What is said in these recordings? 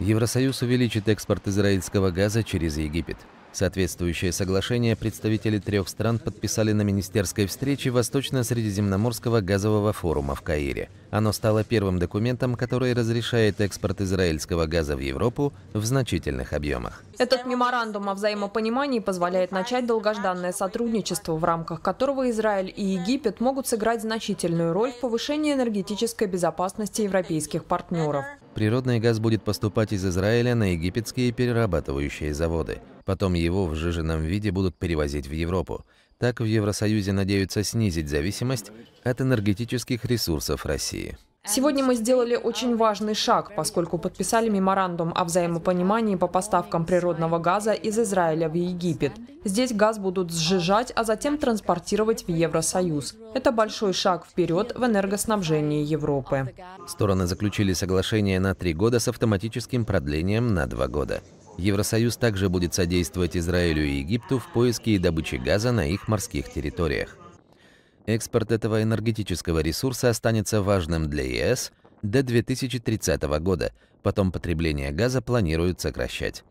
Евросоюз увеличит экспорт израильского газа через Египет. Соответствующее соглашение представители трех стран подписали на министерской встрече Восточно-Средиземноморского газового форума в Каире – оно стало первым документом, который разрешает экспорт израильского газа в Европу в значительных объемах. Этот меморандум о взаимопонимании позволяет начать долгожданное сотрудничество, в рамках которого Израиль и Египет могут сыграть значительную роль в повышении энергетической безопасности европейских партнеров. Природный газ будет поступать из Израиля на египетские перерабатывающие заводы. Потом его в сжиженном виде будут перевозить в Европу. Так в Евросоюзе надеются снизить зависимость от энергетических ресурсов России. Сегодня мы сделали очень важный шаг, поскольку подписали меморандум о взаимопонимании по поставкам природного газа из Израиля в Египет. Здесь газ будут сжижать, а затем транспортировать в Евросоюз. Это большой шаг вперед в энергоснабжении Европы. Стороны заключили соглашение на три года с автоматическим продлением на два года. Евросоюз также будет содействовать Израилю и Египту в поиске и добыче газа на их морских территориях. Экспорт этого энергетического ресурса останется важным для ЕС до 2030 года, потом потребление газа планируют сокращать.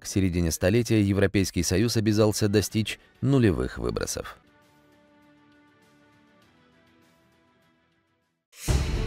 К середине столетия Европейский Союз обязался достичь нулевых выбросов.